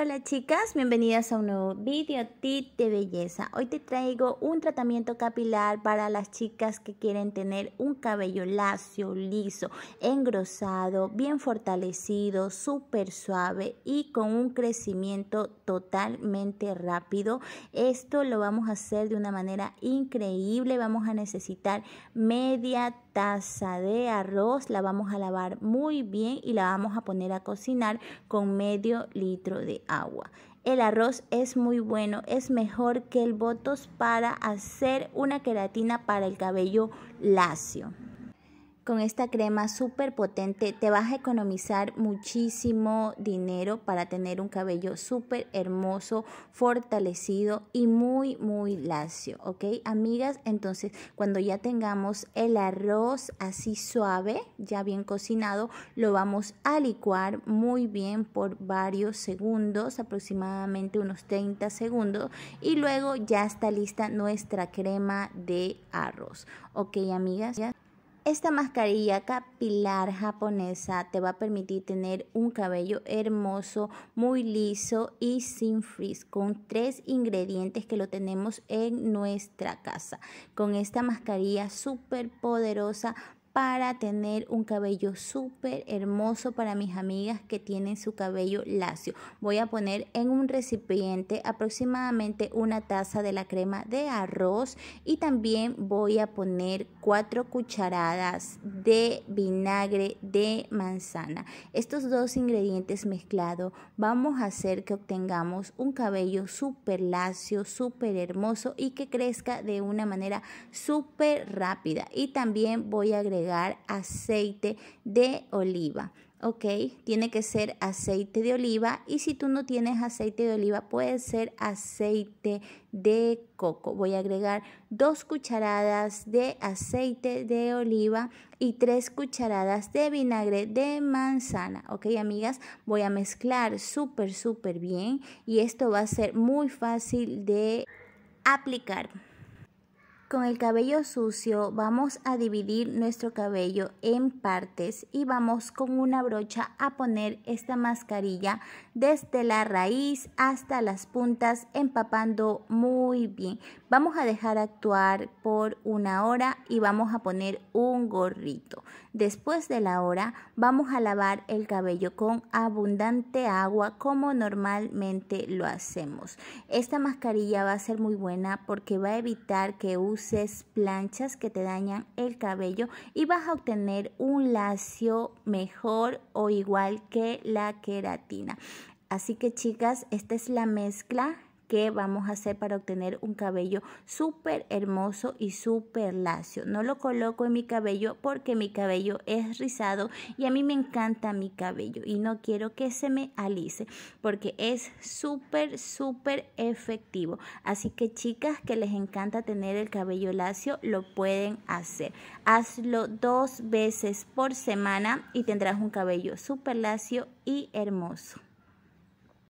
Hola chicas, bienvenidas a un nuevo video tip de belleza. Hoy te traigo un tratamiento capilar para las chicas que quieren tener un cabello lacio, liso, engrosado, bien fortalecido, súper suave y con un crecimiento totalmente rápido. Esto lo vamos a hacer de una manera increíble. Vamos a necesitar media taza de arroz, la vamos a lavar muy bien y la vamos a poner a cocinar con medio litro de agua. El arroz es muy bueno, es mejor que el botox para hacer una queratina para el cabello lacio. Con esta crema súper potente te vas a economizar muchísimo dinero para tener un cabello súper hermoso, fortalecido y muy, muy lacio, ¿ok? Amigas, entonces cuando ya tengamos el arroz así suave, ya bien cocinado, lo vamos a licuar muy bien por varios segundos, aproximadamente unos 30 segundos, y luego ya está lista nuestra crema de arroz, ¿ok, amigas? ¿Ya? Esta mascarilla capilar japonesa te va a permitir tener un cabello hermoso, muy liso y sin frizz, con tres ingredientes que lo tenemos en nuestra casa. Con esta mascarilla súper poderosa para tener un cabello súper hermoso para mis amigas que tienen su cabello lacio. Voy a poner en un recipiente aproximadamente una taza de la crema de arroz y también voy a poner cuatro cucharadas de vinagre de manzana. Estos dos ingredientes mezclados vamos a hacer que obtengamos un cabello súper lacio, súper hermoso y que crezca de una manera súper rápida. Y también voy a agregar aceite de oliva. ¿ok? Tiene que ser aceite de oliva y si tú no tienes aceite de oliva puede ser aceite de coco. Voy a agregar dos cucharadas de aceite de oliva y tres cucharadas de vinagre de manzana, ¿ok amigas? Voy a mezclar súper súper bien y esto va a ser muy fácil de aplicar. Con el cabello sucio vamos a dividir nuestro cabello en partes y vamos con una brocha a poner esta mascarilla desde la raíz hasta las puntas empapando muy bien. Vamos a dejar actuar por una hora y vamos a poner un gorrito. Después de la hora vamos a lavar el cabello con abundante agua como normalmente lo hacemos. Esta mascarilla va a ser muy buena porque va a evitar que use planchas que te dañan el cabello y vas a obtener un lacio mejor o igual que la queratina. Así que chicas, esta es la mezcla que vamos a hacer para obtener un cabello súper hermoso y súper lacio. No lo coloco en mi cabello porque mi cabello es rizado y a mí me encanta mi cabello y no quiero que se me alice porque es súper, súper efectivo. Así que chicas que les encanta tener el cabello lacio, lo pueden hacer. Hazlo dos veces por semana y tendrás un cabello súper lacio y hermoso.